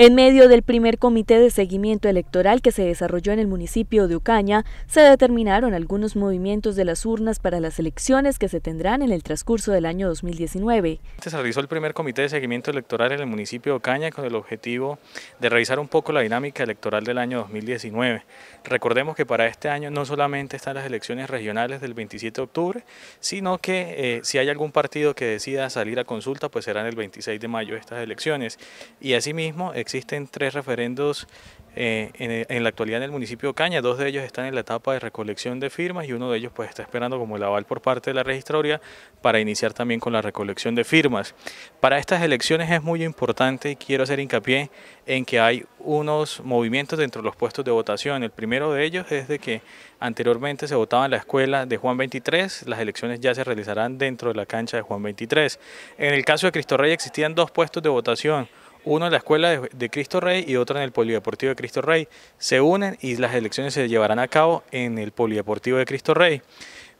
En medio del primer comité de seguimiento electoral que se desarrolló en el municipio de Ocaña, se determinaron algunos movimientos de las urnas para las elecciones que se tendrán en el transcurso del año 2019. Se realizó el primer comité de seguimiento electoral en el municipio de Ocaña con el objetivo de revisar un poco la dinámica electoral del año 2019. Recordemos que para este año no solamente están las elecciones regionales del 27 de octubre, sino que eh, si hay algún partido que decida salir a consulta, pues serán el 26 de mayo estas elecciones. Y asimismo, existen tres referendos eh, en, la actualidad en el municipio de Caña. dos de ellos están en la etapa de recolección de firmas y uno de ellos pues está esperando como el aval por parte de la registraduría para iniciar también con la recolección de firmas. Para estas elecciones es muy importante y quiero hacer hincapié en que hay unos movimientos dentro de los puestos de votación. El primero de ellos es de que anteriormente se votaba en la escuela de Juan 23, las elecciones ya se realizarán dentro de la cancha de Juan 23. En el caso de Cristo Rey existían dos puestos de votación, uno en la Escuela de, Cristo Rey y otro en el Polideportivo de Cristo Rey. Se unen y las elecciones se llevarán a cabo en el Polideportivo de Cristo Rey,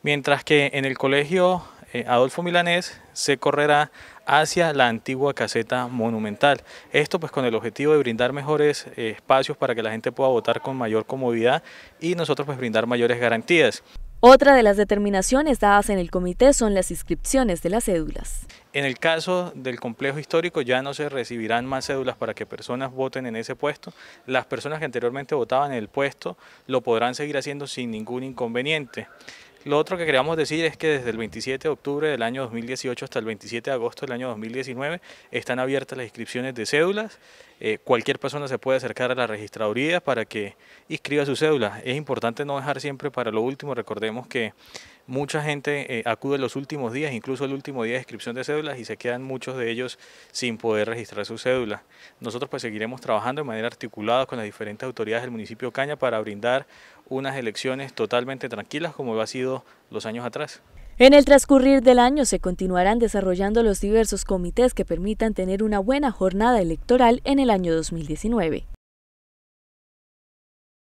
mientras que en el Colegio eh, Adolfo Milanés se correrá hacia la antigua caseta monumental. Esto pues con el objetivo de brindar mejores eh, espacios para que la gente pueda votar con mayor comodidad y nosotros pues brindar mayores garantías. Otra de las determinaciones dadas en el comité son las inscripciones de las cédulas. En el caso del complejo histórico ya no se recibirán más cédulas para que personas voten en ese puesto. Las personas que anteriormente votaban en el puesto lo podrán seguir haciendo sin ningún inconveniente. Lo otro que queríamos decir es que desde el 27 de octubre del año 2018 hasta el 27 de agosto del año 2019 están abiertas las inscripciones de cédulas. Eh, cualquier persona se puede acercar a la registraduría para que inscriba su cédula. Es importante no dejar siempre para lo último. Recordemos que mucha gente eh, acude los últimos días, incluso el último día de inscripción de cédulas y se quedan muchos de ellos sin poder registrar su cédula. Nosotros pues seguiremos trabajando de manera articulada con las diferentes autoridades del municipio Caña para brindar unas elecciones totalmente tranquilas como lo ha sido los años atrás. En el transcurrir del año se continuarán desarrollando los diversos comités que permitan tener una buena jornada electoral en el año 2019.